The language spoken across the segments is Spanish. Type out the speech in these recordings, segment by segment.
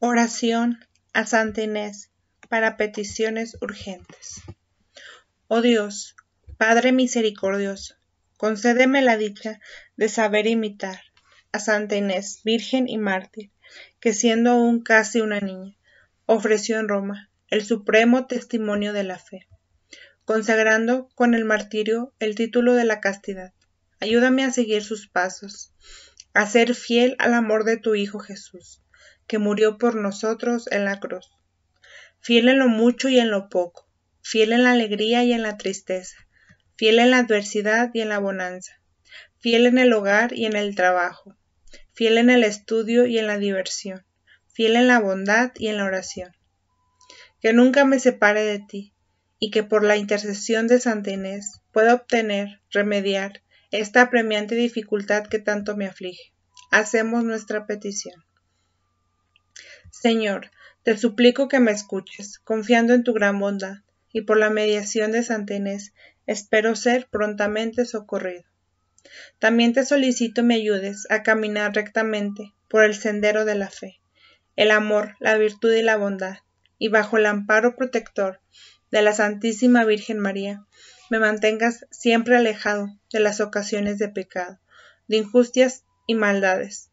Oración a Santa Inés para peticiones urgentes. Oh Dios, Padre misericordioso, concédeme la dicha de saber imitar a Santa Inés, Virgen y Mártir, que siendo aún casi una niña, ofreció en Roma el supremo testimonio de la fe, consagrando con el martirio el título de la castidad. Ayúdame a seguir sus pasos, a ser fiel al amor de tu Hijo Jesús que murió por nosotros en la cruz. Fiel en lo mucho y en lo poco, fiel en la alegría y en la tristeza, fiel en la adversidad y en la bonanza, fiel en el hogar y en el trabajo, fiel en el estudio y en la diversión, fiel en la bondad y en la oración. Que nunca me separe de ti, y que por la intercesión de Santa Inés pueda obtener, remediar, esta apremiante dificultad que tanto me aflige. Hacemos nuestra petición. Señor, te suplico que me escuches, confiando en tu gran bondad, y por la mediación de Santa Inés, espero ser prontamente socorrido. También te solicito me ayudes a caminar rectamente por el sendero de la fe, el amor, la virtud y la bondad, y bajo el amparo protector de la Santísima Virgen María, me mantengas siempre alejado de las ocasiones de pecado, de injustias y maldades,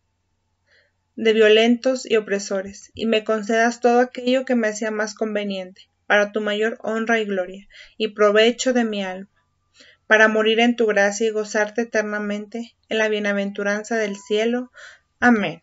de violentos y opresores, y me concedas todo aquello que me sea más conveniente, para tu mayor honra y gloria, y provecho de mi alma, para morir en tu gracia y gozarte eternamente en la bienaventuranza del cielo. Amén.